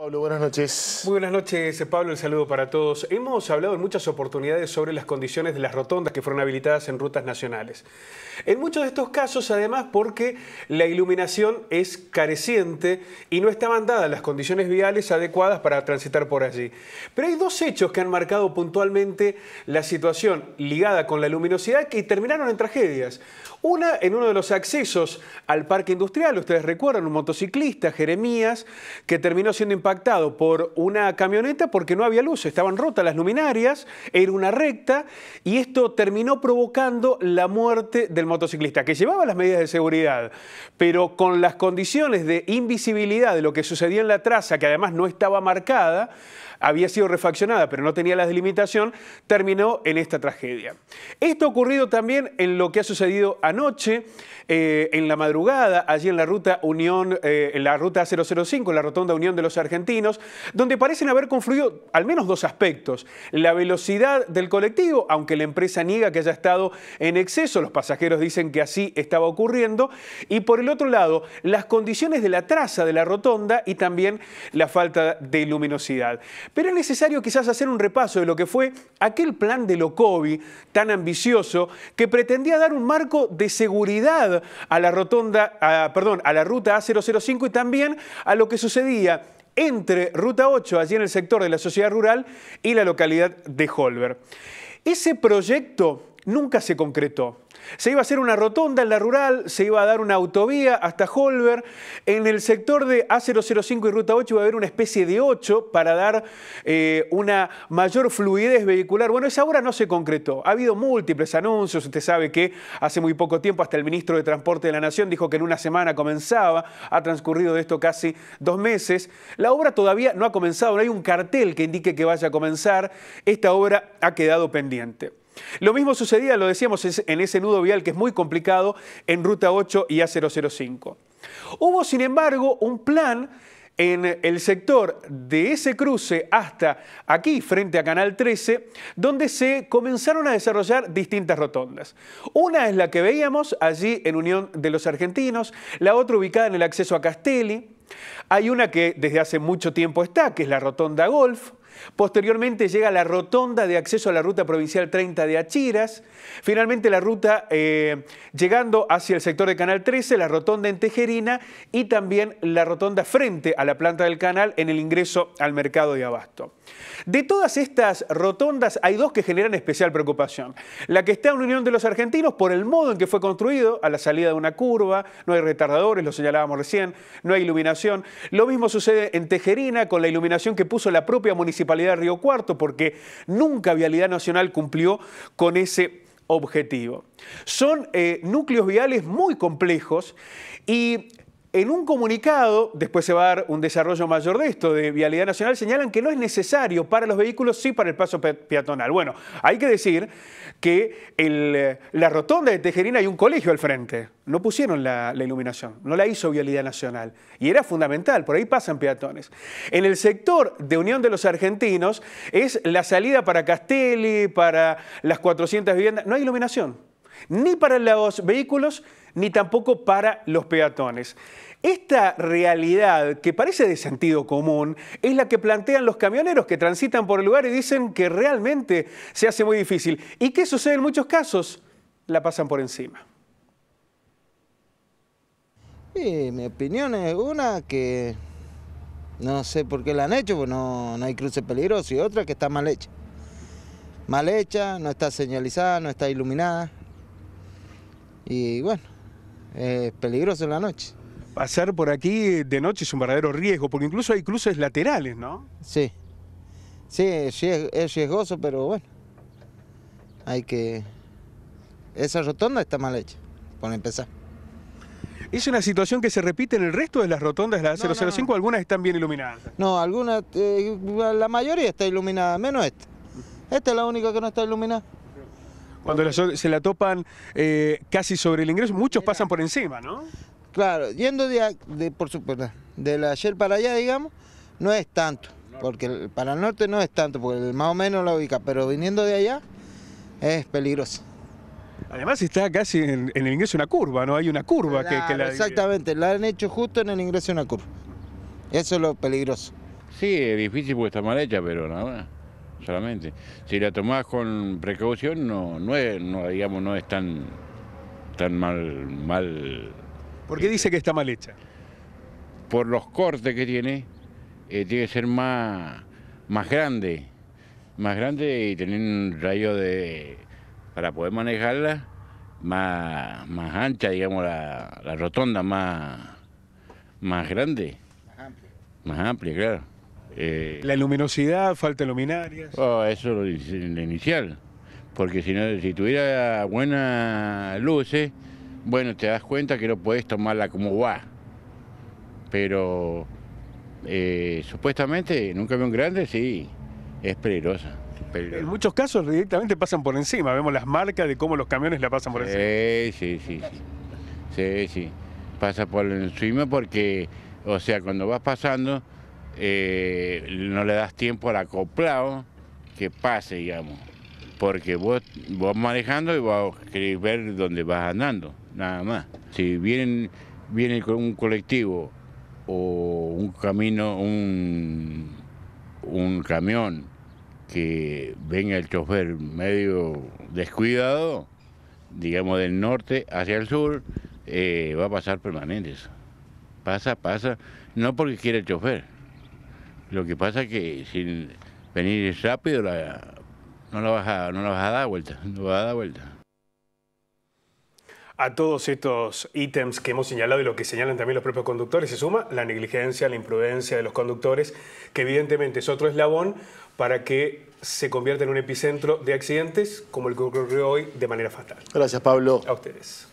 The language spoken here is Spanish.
Pablo, buenas noches. Muy buenas noches, Pablo. El saludo para todos. Hemos hablado en muchas oportunidades sobre las condiciones de las rotondas que fueron habilitadas en rutas nacionales. En muchos de estos casos, además, porque la iluminación es careciente y no estaban dadas las condiciones viales adecuadas para transitar por allí. Pero hay dos hechos que han marcado puntualmente la situación ligada con la luminosidad que terminaron en tragedias. Una en uno de los accesos al parque industrial, ustedes recuerdan, un motociclista, Jeremías, que terminó siendo impactado impactado por una camioneta porque no había luz, estaban rotas las luminarias, era una recta y esto terminó provocando la muerte del motociclista, que llevaba las medidas de seguridad, pero con las condiciones de invisibilidad de lo que sucedía en la traza, que además no estaba marcada, había sido refaccionada, pero no tenía la delimitación, terminó en esta tragedia. Esto ha ocurrido también en lo que ha sucedido anoche, eh, en la madrugada, allí en la ruta Unión, eh, en la ruta 005, en la rotonda Unión de los Argentinos donde parecen haber confluido al menos dos aspectos. La velocidad del colectivo, aunque la empresa niega que haya estado en exceso, los pasajeros dicen que así estaba ocurriendo, y por el otro lado, las condiciones de la traza de la rotonda y también la falta de luminosidad. Pero es necesario quizás hacer un repaso de lo que fue aquel plan de Locovi tan ambicioso que pretendía dar un marco de seguridad a la rotonda, perdón, a la ruta A005 y también a lo que sucedía entre Ruta 8, allí en el sector de la sociedad rural, y la localidad de Holberg. Ese proyecto nunca se concretó. Se iba a hacer una rotonda en la rural, se iba a dar una autovía hasta Holberg. En el sector de A005 y Ruta 8 iba a haber una especie de 8 para dar eh, una mayor fluidez vehicular. Bueno, esa obra no se concretó. Ha habido múltiples anuncios. Usted sabe que hace muy poco tiempo hasta el ministro de Transporte de la Nación dijo que en una semana comenzaba. Ha transcurrido de esto casi dos meses. La obra todavía no ha comenzado. No hay un cartel que indique que vaya a comenzar. Esta obra ha quedado pendiente. Lo mismo sucedía, lo decíamos, en ese nudo vial que es muy complicado en Ruta 8 y A005. Hubo, sin embargo, un plan en el sector de ese cruce hasta aquí, frente a Canal 13, donde se comenzaron a desarrollar distintas rotondas. Una es la que veíamos allí en Unión de los Argentinos, la otra ubicada en el acceso a Castelli. Hay una que desde hace mucho tiempo está, que es la Rotonda Golf. Posteriormente llega la rotonda de acceso a la ruta provincial 30 de Achiras. Finalmente la ruta eh, llegando hacia el sector de Canal 13, la rotonda en Tejerina y también la rotonda frente a la planta del canal en el ingreso al mercado de abasto. De todas estas rotondas hay dos que generan especial preocupación. La que está en Unión de los Argentinos por el modo en que fue construido, a la salida de una curva, no hay retardadores, lo señalábamos recién, no hay iluminación. Lo mismo sucede en Tejerina con la iluminación que puso la propia municipalidad Municipalidad de Río Cuarto, porque nunca Vialidad Nacional cumplió con ese objetivo. Son eh, núcleos viales muy complejos y en un comunicado, después se va a dar un desarrollo mayor de esto, de Vialidad Nacional, señalan que no es necesario para los vehículos, sí para el paso peatonal. Bueno, hay que decir que en eh, la rotonda de Tejerina hay un colegio al frente. No pusieron la, la, iluminación, no la hizo Vialidad Nacional. Y era fundamental, por ahí pasan peatones. En el sector de Unión de los Argentinos es la salida para Castelli, para las 400 viviendas. No hay iluminación ni para los vehículos, ni tampoco para los peatones. Esta realidad, que parece de sentido común, es la que plantean los camioneros que transitan por el lugar y dicen que realmente se hace muy difícil. ¿Y qué sucede en muchos casos? La pasan por encima. mi opinión es una que no sé por qué la han hecho, pues no, no hay cruce peligroso, y otra que está mal hecha. Mal hecha, no está señalizada, no está iluminada y bueno, es peligroso en la noche. Pasar por aquí de noche es un verdadero riesgo, porque incluso hay cruces laterales, ¿no? Sí, sí, es, riesgoso, pero bueno, hay que... Esa rotonda está mal hecha, por empezar. ¿Es una situación que se repite en el resto de las rotondas, las no, 005? ¿Algunas están bien iluminadas? No, algunas, eh, la mayoría está iluminada, menos esta. Esta es la única que no está iluminada. Cuando se la topan eh, casi sobre el ingreso, muchos pasan por encima, ¿no? Claro, yendo de, por supuesto, la ayer para allá, digamos, no es tanto, porque para el norte no es tanto, porque más o menos la ubica, pero viniendo de allá es peligroso. Además está casi en, el ingreso una curva, ¿no? Hay una curva que, que, la... Exactamente, la han hecho justo en el ingreso de una curva. Eso es lo peligroso. Sí, es difícil porque está mal hecha, pero nada más solamente. Si la tomás con precaución, no, no, es, digamos, no es tan, mal, mal... ¿Por qué dice este, que está mal hecha? Por los cortes que tiene, eh, tiene que ser más, más grande, más grande y tener un rayo de... para poder manejarla, más, más ancha, digamos, la, la rotonda, más, más grande. Más amplia. Más amplia, claro. Eh, la luminosidad, falta luminarias. Oh, eso en la inicial, porque si, no, si tuviera buenas luces, eh, bueno, te das cuenta que no puedes tomarla como va. Pero eh, supuestamente en un camión grande sí, es peligrosa. En muchos casos directamente pasan por encima, vemos las marcas de cómo los camiones la pasan por encima. sí, sí, sí. Sí, sí. Pasa por encima porque, o sea, cuando vas pasando, eh, no le das tiempo al acoplado que pase, digamos, porque vos vas manejando y vos a ver dónde vas andando, nada más. Si vienen, viene un colectivo o un camino, un, camión que venga el chofer medio descuidado, digamos del norte hacia el sur, eh, va a pasar permanente eso... Pasa, pasa, no porque quiere el chofer, lo que pasa es que sin venir rápido no, la vas a, no dar vuelta, no vas a dar vuelta. A todos estos ítems que hemos señalado y lo que señalan también los propios conductores se suma la negligencia, la imprudencia de los conductores, que evidentemente es otro eslabón para que se convierta en un epicentro de accidentes como el que ocurrió hoy de manera fatal. Gracias, Pablo. A ustedes.